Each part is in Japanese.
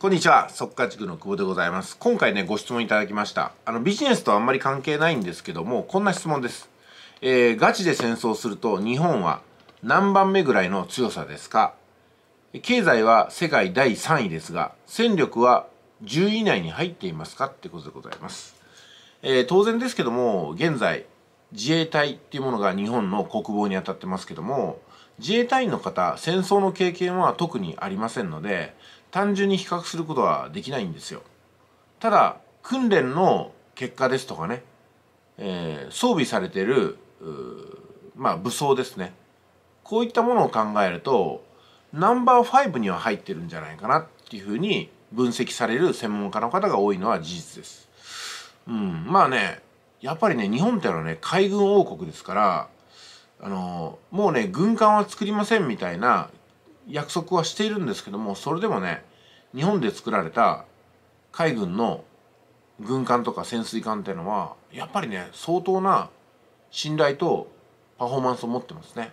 こんにちは、速地区の久保でございます。今回ね、ご質問いただきました。あの、ビジネスとあんまり関係ないんですけども、こんな質問です。えー、ガチで戦争すると日本は何番目ぐらいの強さですか経済は世界第3位ですが、戦力は10位以内に入っていますかってことでございます。えー、当然ですけども、現在、自衛隊っていうものが日本の国防に当たってますけども、自衛隊員の方、戦争の経験は特にありませんので、単純に比較することはできないんですよただ訓練の結果ですとかね、えー、装備されてるまあ武装ですねこういったものを考えるとナンバー5には入ってるんじゃないかなっていうふうに分析される専門家の方が多いのは事実です。うん、まあねやっぱりね日本ってのはね海軍王国ですからあのもうね軍艦は作りませんみたいな約束はしているんですけどもそれでもね日本で作られた海軍の軍艦とか潜水艦っていうのはやっぱりね相当な信頼とパフォーマンスを持ってますね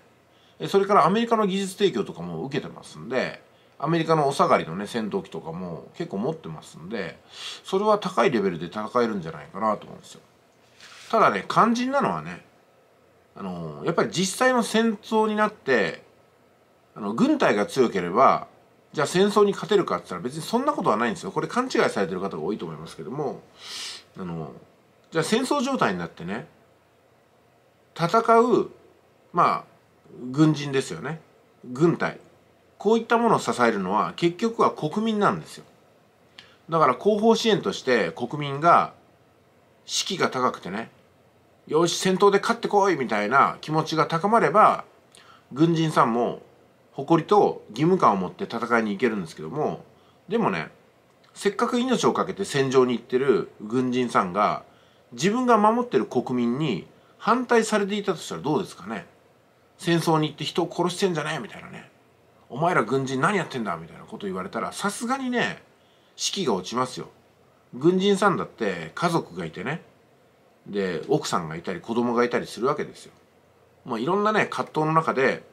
それからアメリカの技術提供とかも受けてますんでアメリカのお下がりのね戦闘機とかも結構持ってますんでそれは高いレベルで戦えるんじゃないかなと思うんですよただね肝心なのはねあのやっぱり実際の戦争になってあの軍隊が強ければじゃあ戦争に勝てるかって言ったら別にそんなことはないんですよこれ勘違いされてる方が多いと思いますけどもあのじゃあ戦争状態になってね戦うまあ軍人ですよね軍隊こういったものを支えるのは結局は国民なんですよだから後方支援として国民が士気が高くてねよし戦闘で勝ってこいみたいな気持ちが高まれば軍人さんも誇りと義務感を持って戦いに行けるんですけどもでもねせっかく命を懸けて戦場に行ってる軍人さんが自分が守ってる国民に反対されていたとしたらどうですかね戦争に行って人を殺してんじゃねえみたいなねお前ら軍人何やってんだみたいなこと言われたらさすがにね士気が落ちますよ軍人さんだって家族がいてねで奥さんがいたり子供がいたりするわけですよまあいろんなね葛藤の中で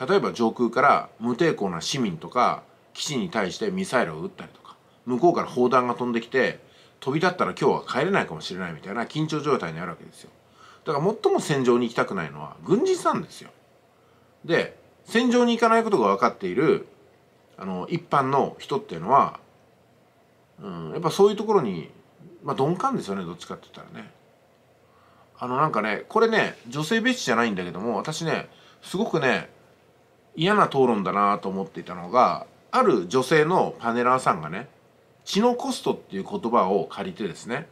例えば上空から無抵抗な市民とか基地に対してミサイルを撃ったりとか向こうから砲弾が飛んできて飛び立ったら今日は帰れないかもしれないみたいな緊張状態にあるわけですよだから最も戦場に行きたくないのは軍人さんですよで戦場に行かないことが分かっているあの一般の人っていうのは、うん、やっぱそういうところに、まあ、鈍感ですよねどっちかって言ったらねあのなんかねこれね女性蔑視じゃないんだけども私ねすごくね嫌な討論だなと思っていたのがある女性のパネラーさんがね血のコストっていう言葉を借りてですね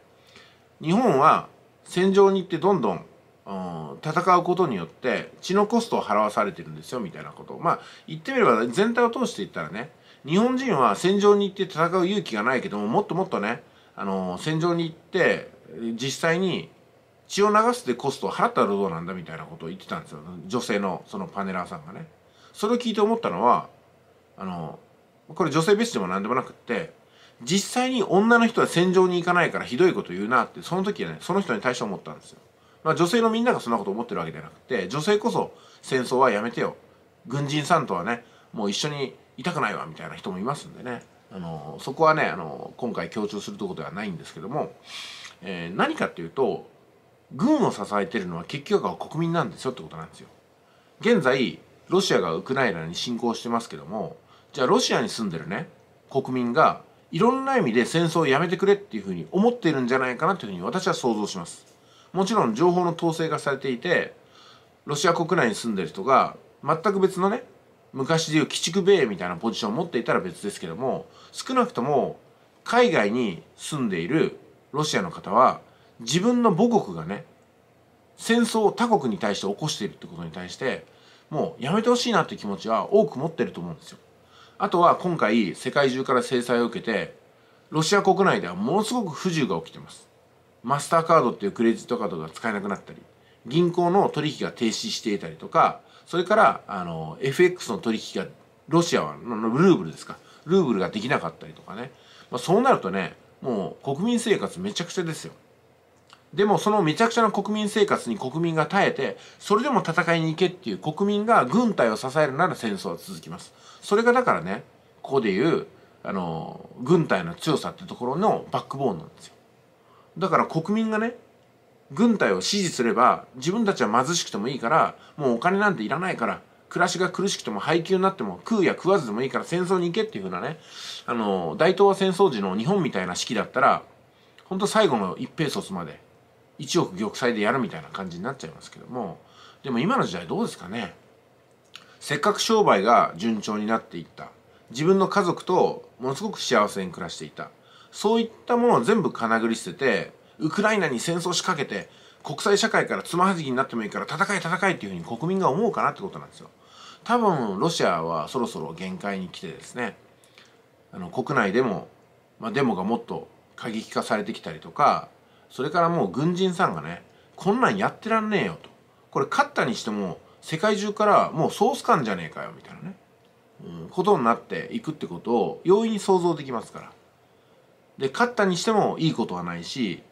日本は戦場に行ってどんどん、うん、戦うことによって血のコストを払わされてるんですよみたいなことまあ言ってみれば全体を通して言ったらね日本人は戦場に行って戦う勇気がないけどももっともっとね、あの戦場に行って実際に血を流すでコストを払ったらどうなんだみたいなことを言ってたんですよ女性のそのパネラーさんがね。それを聞いて思ったのはあのこれ女性別でも何でもなくって実際に女の人は戦場に行かないからひどいこと言うなってその時はねその人に対して思ったんですよ。まあ、女性のみんながそんなこと思ってるわけじゃなくて女性こそ戦争はやめてよ軍人さんとはねもう一緒にいたくないわみたいな人もいますんでねあのそこはねあの今回強調するとこではないんですけども、えー、何かっていうと軍を支えてるのは結局は国民なんですよってことなんですよ。現在ロシアがウクライナに侵攻してますけどもじゃあロシアに住んでるね国民がいろんな意味で戦争をやめてくれっていうふうに思っているんじゃないかなというふうに私は想像しますもちろん情報の統制がされていてロシア国内に住んでる人が全く別のね昔でいう鬼畜米みたいなポジションを持っていたら別ですけども少なくとも海外に住んでいるロシアの方は自分の母国がね戦争を他国に対して起こしているってことに対してもうやめてほしいなって気持ちは多く持ってると思うんですよ。あとは今回世界中から制裁を受けて、ロシア国内ではものすごく不自由が起きてます。マスターカードっていうクレジットカードが使えなくなったり、銀行の取引が停止していたりとか、それから、あの、FX の取引が、ロシアは、ルーブルですか、ルーブルができなかったりとかね。まあ、そうなるとね、もう国民生活めちゃくちゃですよ。でもそのめちゃくちゃな国民生活に国民が耐えて、それでも戦いに行けっていう国民が軍隊を支えるなら戦争は続きます。それがだからね、ここで言う、あの、軍隊の強さってところのバックボーンなんですよ。だから国民がね、軍隊を支持すれば、自分たちは貧しくてもいいから、もうお金なんていらないから、暮らしが苦しくても配給になっても食うや食わずでもいいから戦争に行けっていうふうなね、あの、大東亜戦争時の日本みたいな式だったら、ほんと最後の一平卒まで1億玉砕でやるみたいな感じになっちゃいますけどもでも今の時代どうですかねせっかく商売が順調になっていった自分の家族とものすごく幸せに暮らしていたそういったものを全部金繰り捨ててウクライナに戦争しかけて国際社会からつまはじきになってもいいから戦い戦いっていうふうに国民が思うかなってことなんですよ多分ロシアはそろそろ限界に来てですねあの国内でも、まあ、デモがもっと過激化されてきたりとかそれからもう軍人さんがねこんなんやってらんねえよとこれ勝ったにしても世界中からもうソース感じゃねえかよみたいなね、うん、ことになっていくってことを容易に想像できますからで勝ったにしてもいいことはないし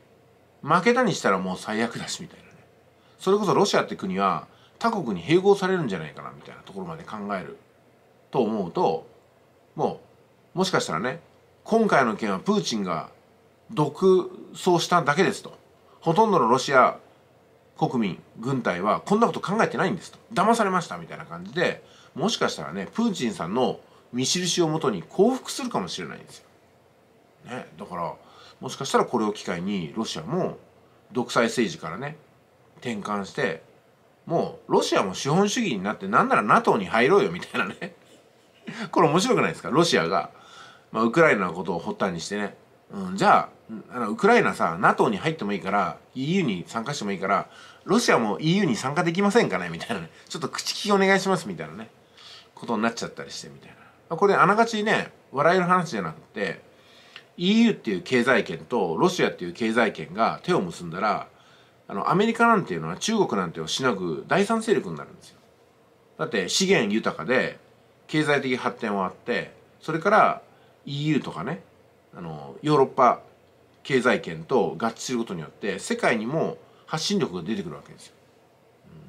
負けたにしたらもう最悪だしみたいなねそれこそロシアって国は他国に併合されるんじゃないかなみたいなところまで考えると思うともうもしかしたらね今回の件はプーチンが独走しただけですとほとんどのロシア国民軍隊はこんなこと考えてないんですと騙されましたみたいな感じでもしかしたらねプーチンさんの見印をもとに降伏するかもしれないんですよ。ね、だからもしかしたらこれを機会にロシアも独裁政治からね転換してもうロシアも資本主義になってなんなら NATO に入ろうよみたいなねこれ面白くないですかロシアが、まあ、ウクライナのことを発端にしてね、うん、じゃああのウクライナさ NATO に入ってもいいから EU に参加してもいいからロシアも EU に参加できませんかねみたいなねちょっと口利きお願いしますみたいなねことになっちゃったりしてみたいなこれあながちね笑える話じゃなくて EU っていう経済圏とロシアっていう経済圏が手を結んだらあのアメリカなんていうのは中国なんてをしのぐ第三勢力になるんですよだって資源豊かで経済的発展はあってそれから EU とかねあのヨーロッパ経済圏と合致することによって世界にも発信力が出てくるわけですよ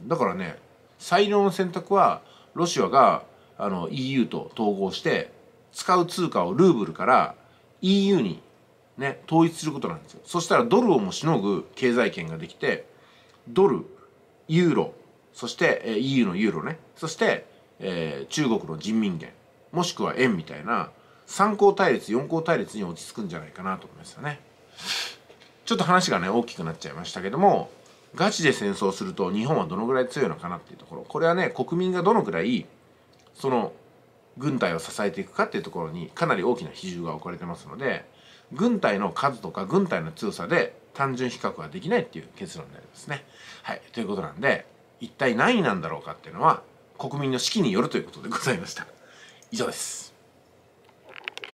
だからね最良の選択はロシアがあの EU と統合して使う通貨をルーブルから EU にね統一することなんですよそしたらドルをもしのぐ経済圏ができてドルユーロそして EU のユーロねそして、えー、中国の人民元もしくは円みたいな3項対立4項対立に落ち着くんじゃないかなと思いますよね。ちょっと話がね大きくなっちゃいましたけどもガチで戦争すると日本はどのぐらい強いのかなっていうところこれはね国民がどのぐらいその軍隊を支えていくかっていうところにかなり大きな比重が置かれてますので軍隊の数とか軍隊の強さで単純比較はできないっていう結論になりますね。はい、ということなんで一体何位なんだろうかっていうのは国民の士気によるということでございました。以上です。